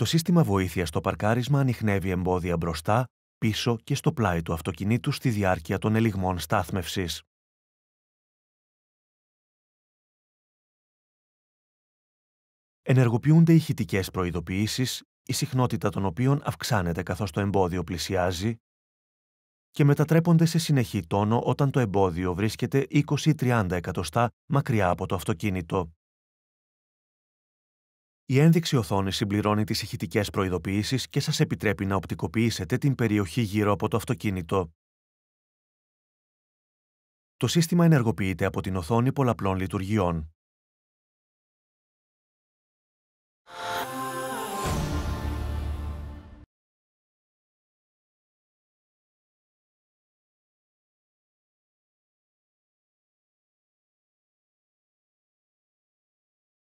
Το σύστημα βοήθειας στο παρκάρισμα ανοιχνεύει εμπόδια μπροστά, πίσω και στο πλάι του αυτοκινήτου στη διάρκεια των ελιγμών στάθμευσης. Ενεργοποιούνται ηχητικές προειδοποιήσεις, η συχνότητα των οποίων αυξάνεται καθώς το εμπόδιο πλησιάζει και μετατρέπονται σε συνεχή τόνο όταν το εμπόδιο βρίσκεται 20-30 εκατοστά μακριά από το αυτοκίνητο. Η ένδειξη οθόνης συμπληρώνει τις ηχητικές προειδοποιήσεις και σας επιτρέπει να οπτικοποιήσετε την περιοχή γύρω από το αυτοκίνητο. Το σύστημα ενεργοποιείται από την οθόνη πολλαπλών λειτουργιών.